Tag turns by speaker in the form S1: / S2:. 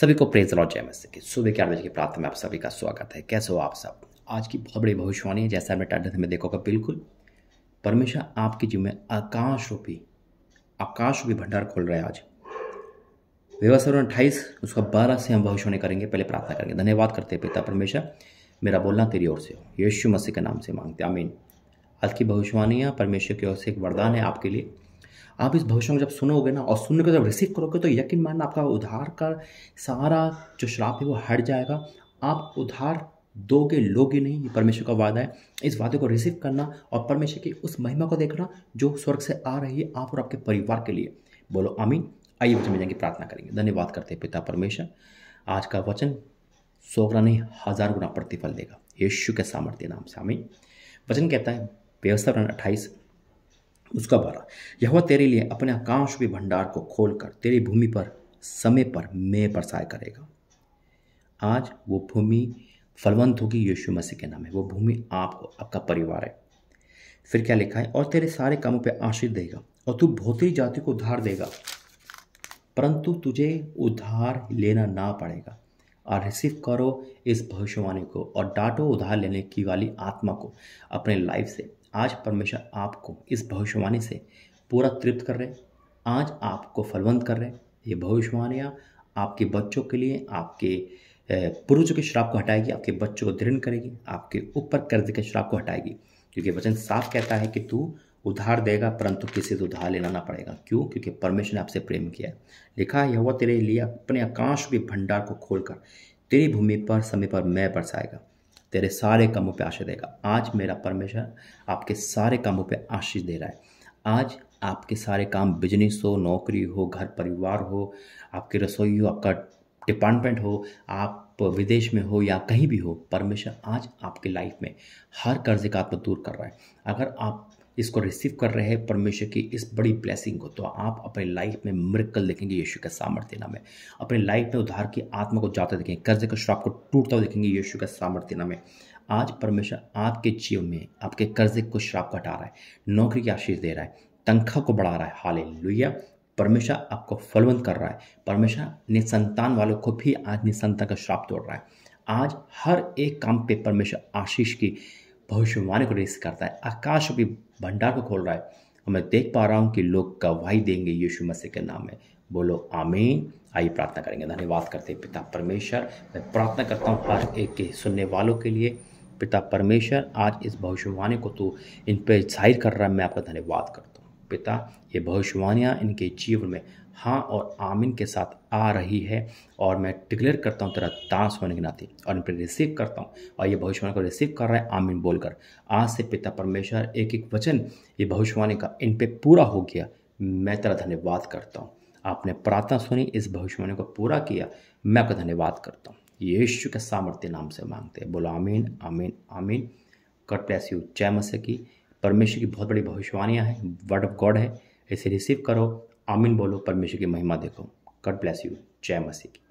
S1: सभी को praise law जय मसी की सुबह के आठ बजे की प्रार्थना में आप सभी का स्वागत है कैसे हो आप सब आज की बहुत बड़ी भविष्यवाणी है जैसा हमने टाइटल में देखोगा बिल्कुल परमेश्वर आपके जीवन में आकाश रूपी आकाश रूपी भंडार खोल रहे हैं आज व्यवस्था अट्ठाईस उसका बारह से हम भविष्यवाणी करेंगे पहले प्रार्थना करेंगे धन्यवाद करते हैं पिता परमेश्वर मेरा बोलना तेरी ओर से हो यीशु मसीह के नाम से मांगते आमीन आज की भविष्यवाणियाँ परमेश्वर की ओर से एक वरदान है आपके लिए आप इस भविष्य में जब सुनोगे ना और सुनने को जब रिसीव करोगे तो यकीन मानना आपका उधार का सारा जो श्राप है वो हट जाएगा आप उधार दोगे लोगे नहीं ये परमेश्वर का वादा है इस वादे को रिसीव करना और परमेश्वर की उस महिमा को देखना जो स्वर्ग से आ रही है आप और आपके परिवार के लिए बोलो आमीन आइए वचन में जाएंगे प्रार्थना करेंगे धन्यवाद करते हैं पिता परमेश्वर आज का वचन सौ गुना नहीं हज़ार गुना प्रतिफल देगा यीशु के सामर्थ्य नाम से आमीन वचन कहता है व्यवस्था अट्ठाईस उसका बारह यह तेरे लिए अपने आकांक्ष भी भंडार को खोलकर तेरी भूमि पर समय पर मैं परसाय करेगा आज वो भूमि फलवंत होगी यीशु मसीह के नाम है वो भूमि आपको आपका परिवार है फिर क्या लिखा है और तेरे सारे कामों पे आशीष देगा और तू भौतिक जाति को उधार देगा परंतु तुझे उधार लेना ना पड़ेगा और रिसीव करो इस भविष्यवाणी को और डांटो उधार लेने की वाली आत्मा को अपने लाइफ से आज परमेश्वर आपको इस भविष्यवाणी से पूरा तृप्त कर रहे हैं आज आपको फलवंत कर रहे हैं ये भविष्यवाणियाँ आपके बच्चों के लिए आपके पुरुषों के श्राप को हटाएगी आपके बच्चों को दृढ़ करेगी आपके ऊपर कर्ज के श्राप को हटाएगी क्योंकि वचन साफ कहता है कि तू उधार देगा परंतु किसी से उधार लेना ना पड़ेगा क्यों क्योंकि परमेश्वर ने आपसे प्रेम किया लिखा यह हुआ तेरे लिए अपने आकाश के भंडार को खोलकर तेरी भूमि पर समय पर मैं बरसाएगा तेरे सारे कामों पे आशीष देगा आज मेरा परमेश्वर आपके सारे कामों पे आशीष दे रहा है आज आपके सारे काम बिजनेस हो नौकरी हो घर परिवार हो आपके रसोई हो आपका डिपार्टमेंट हो आप विदेश में हो या कहीं भी हो परमेश्वर आज आपके लाइफ में हर कर्जे का आपको दूर कर रहा है अगर आप इसको रिसीव कर रहे हैं परमेश्वर की इस बड़ी ब्लेसिंग को तो आप अपने लाइफ में मृकल देखेंगे यीशु का सामर्थ्य नाम में अपने लाइफ में उधार की आत्मा को जाते देखेंगे कर्जे के श्राप को टूटता हुआ देखेंगे यीशु का सामर्थ्य नाम में आज परमेश्वर आपके जीवन में आपके कर्जे को श्राप घटा रहा है नौकरी की आशीष दे रहा है तंखा को बढ़ा रहा है हाल लुहिया परमेश्वर आपको फलवंत कर रहा है परमेश्वर निसंतान वालों को भी आज निसंतान का श्राप तोड़ रहा है आज हर एक काम पे परमेश्वर आशीष की भविष्यवाणी को रेस करता है आकाश भी भंडार को खोल रहा है और मैं देख पा रहा हूँ कि लोग गवाही देंगे यीशु मसीह के नाम में बोलो आमीन आइए प्रार्थना करेंगे धन्यवाद करते हैं पिता परमेश्वर मैं प्रार्थना करता हूँ हर एक के सुनने वालों के लिए पिता परमेश्वर आज इस भविष्यवाणी को तू इन पर जाहिर कर रहा है मैं आपका धन्यवाद करता हूँ पिता ये भविष्यवाणियाँ इनके जीवन में हाँ और आमीन के साथ आ रही है और मैं डिक्लेयर करता हूँ तेरा दास होने के नाते और इन पर रिसीव करता हूँ और ये भविष्यवाणी को रिसीव कर रहा है आमिन बोलकर आज से पिता परमेश्वर एक एक वचन ये भविष्यवाणी का इन पर पूरा हो गया मैं तेरा धन्यवाद करता हूँ आपने प्रार्थना सुनी इस भविष्यवाणी को पूरा किया मैं आपका धन्यवाद करता हूँ यीशु के सामर्थ्य नाम से मांगते हैं बोलो आमीन आमीन आमीन कट ब्लेस यू जय मसीह की परमेश्वर की बहुत बड़ी भविष्यवाणियाँ हैं वर्ड ऑफ गॉड है इसे रिसीव करो आमिन बोलो परमेश्वर की महिमा देखो गड ब्लेस यू जय मसीह की